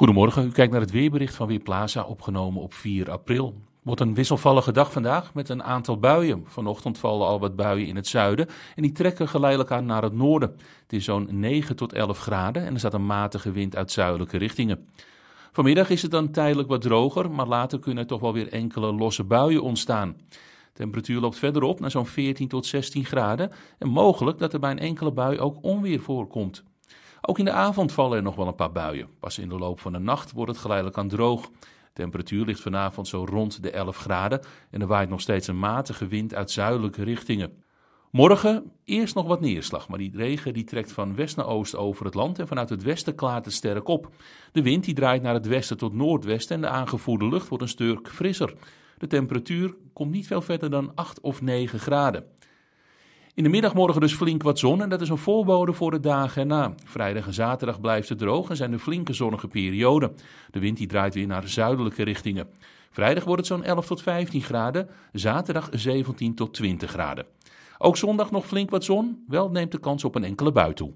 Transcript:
Goedemorgen, u kijkt naar het weerbericht van Weerplaza, opgenomen op 4 april. Wordt een wisselvallige dag vandaag met een aantal buien. Vanochtend vallen al wat buien in het zuiden en die trekken geleidelijk aan naar het noorden. Het is zo'n 9 tot 11 graden en er staat een matige wind uit zuidelijke richtingen. Vanmiddag is het dan tijdelijk wat droger, maar later kunnen er toch wel weer enkele losse buien ontstaan. De temperatuur loopt verder op naar zo'n 14 tot 16 graden en mogelijk dat er bij een enkele bui ook onweer voorkomt. Ook in de avond vallen er nog wel een paar buien. Pas in de loop van de nacht wordt het geleidelijk aan droog. De temperatuur ligt vanavond zo rond de 11 graden en er waait nog steeds een matige wind uit zuidelijke richtingen. Morgen eerst nog wat neerslag, maar die regen die trekt van west naar oost over het land en vanuit het westen klaart het sterk op. De wind die draait naar het westen tot noordwesten en de aangevoerde lucht wordt een stuk frisser. De temperatuur komt niet veel verder dan 8 of 9 graden. In de middag morgen dus flink wat zon en dat is een voorbode voor de dagen erna. Vrijdag en zaterdag blijft het droog en zijn er flinke zonnige perioden. De wind die draait weer naar zuidelijke richtingen. Vrijdag wordt het zo'n 11 tot 15 graden, zaterdag 17 tot 20 graden. Ook zondag nog flink wat zon, wel neemt de kans op een enkele bui toe.